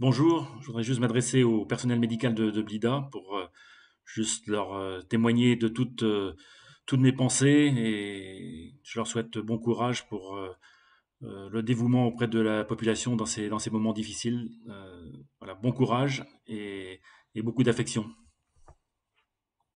Bonjour, je voudrais juste m'adresser au personnel médical de, Blida pour euh, juste leur euh, témoigner de euh, toutes, mes pensées et je leur souhaite bon courage pour le dévouement auprès de la population dans ces, moments difficiles. bon courage et beaucoup d'affection.